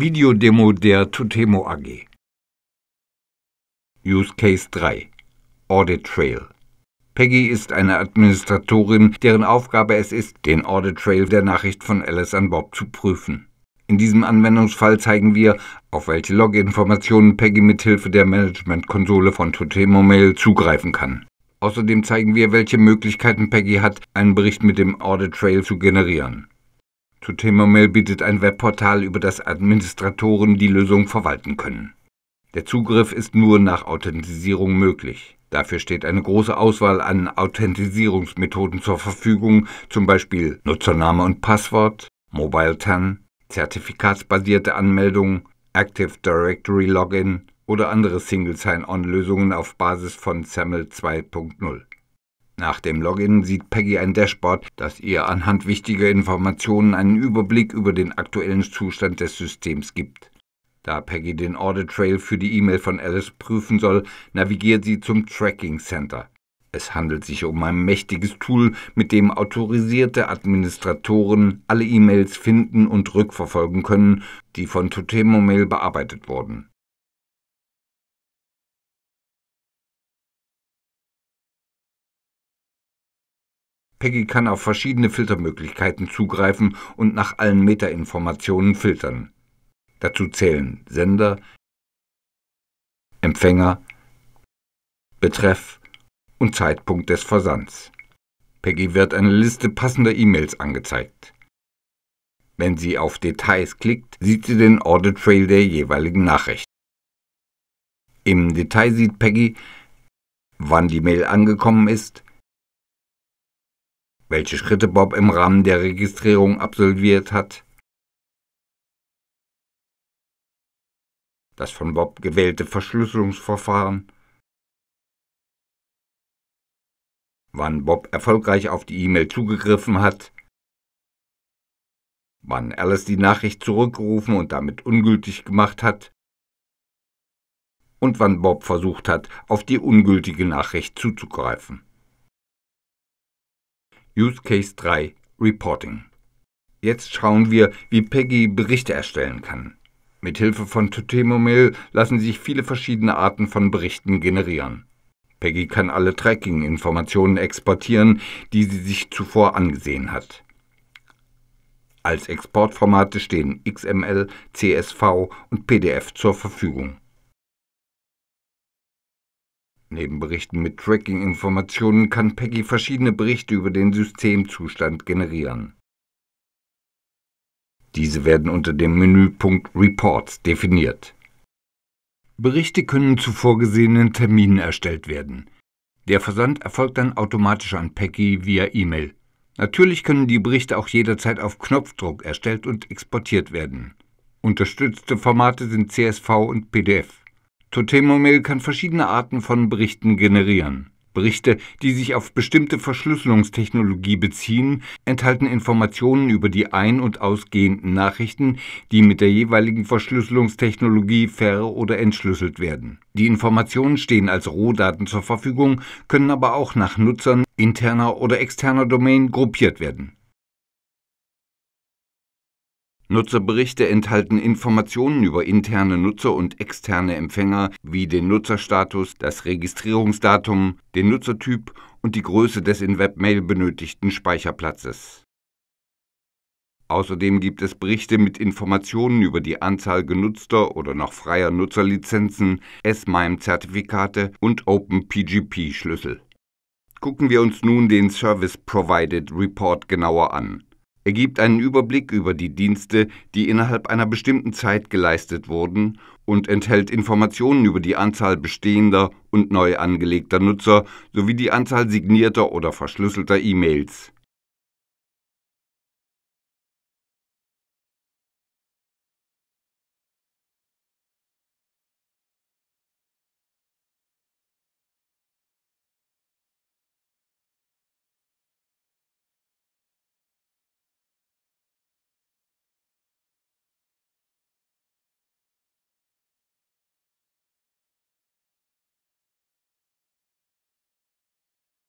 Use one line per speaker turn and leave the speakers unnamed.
Videodemo der Tutemo AG. Use Case 3 Audit Trail Peggy ist eine Administratorin, deren Aufgabe es ist, den Audit Trail der Nachricht von Alice an Bob zu prüfen. In diesem Anwendungsfall zeigen wir, auf welche Log-Informationen Peggy mithilfe der Management-Konsole von Totemo Mail zugreifen kann. Außerdem zeigen wir, welche Möglichkeiten Peggy hat, einen Bericht mit dem Audit Trail zu generieren. Tutemomel bietet ein Webportal, über das Administratoren die Lösung verwalten können. Der Zugriff ist nur nach Authentisierung möglich. Dafür steht eine große Auswahl an Authentisierungsmethoden zur Verfügung, zum Beispiel Nutzername und Passwort, Mobile TAN, zertifikatsbasierte Anmeldung, Active Directory Login oder andere Single Sign-On-Lösungen auf Basis von SAML 2.0. Nach dem Login sieht Peggy ein Dashboard, das ihr anhand wichtiger Informationen einen Überblick über den aktuellen Zustand des Systems gibt. Da Peggy den Order Trail für die E-Mail von Alice prüfen soll, navigiert sie zum Tracking Center. Es handelt sich um ein mächtiges Tool, mit dem autorisierte Administratoren alle E-Mails finden und rückverfolgen können, die von Totemo Mail bearbeitet wurden. Peggy kann auf verschiedene Filtermöglichkeiten zugreifen und nach allen Metainformationen filtern. Dazu zählen Sender, Empfänger, Betreff und Zeitpunkt des Versands. Peggy wird eine Liste passender E-Mails angezeigt. Wenn sie auf Details klickt, sieht sie den Order Trail der jeweiligen Nachricht. Im Detail sieht Peggy, wann die Mail angekommen ist, welche Schritte Bob im Rahmen der Registrierung absolviert hat, das von Bob gewählte Verschlüsselungsverfahren, wann Bob erfolgreich auf die E-Mail zugegriffen hat, wann Alice die Nachricht zurückgerufen und damit ungültig gemacht hat, und wann Bob versucht hat, auf die ungültige Nachricht zuzugreifen. Use Case 3 Reporting. Jetzt schauen wir, wie Peggy Berichte erstellen kann. Mithilfe von Tutemomil lassen sich viele verschiedene Arten von Berichten generieren. Peggy kann alle Tracking-Informationen exportieren, die sie sich zuvor angesehen hat. Als Exportformate stehen XML, CSV und PDF zur Verfügung. Neben Berichten mit Tracking-Informationen kann Peggy verschiedene Berichte über den Systemzustand generieren. Diese werden unter dem Menüpunkt Reports definiert. Berichte können zu vorgesehenen Terminen erstellt werden. Der Versand erfolgt dann automatisch an Peggy via E-Mail. Natürlich können die Berichte auch jederzeit auf Knopfdruck erstellt und exportiert werden. Unterstützte Formate sind CSV und PDF. Totemomail kann verschiedene Arten von Berichten generieren. Berichte, die sich auf bestimmte Verschlüsselungstechnologie beziehen, enthalten Informationen über die ein- und ausgehenden Nachrichten, die mit der jeweiligen Verschlüsselungstechnologie ver- oder entschlüsselt werden. Die Informationen stehen als Rohdaten zur Verfügung, können aber auch nach Nutzern interner oder externer Domain gruppiert werden Nutzerberichte enthalten Informationen über interne Nutzer und externe Empfänger wie den Nutzerstatus, das Registrierungsdatum, den Nutzertyp und die Größe des in Webmail benötigten Speicherplatzes. Außerdem gibt es Berichte mit Informationen über die Anzahl genutzter oder noch freier Nutzerlizenzen, S-MIME-Zertifikate und OpenPGP-Schlüssel. Gucken wir uns nun den Service Provided Report genauer an ergibt einen Überblick über die Dienste, die innerhalb einer bestimmten Zeit geleistet wurden und enthält Informationen über die Anzahl bestehender und neu angelegter Nutzer sowie die Anzahl signierter oder verschlüsselter E-Mails.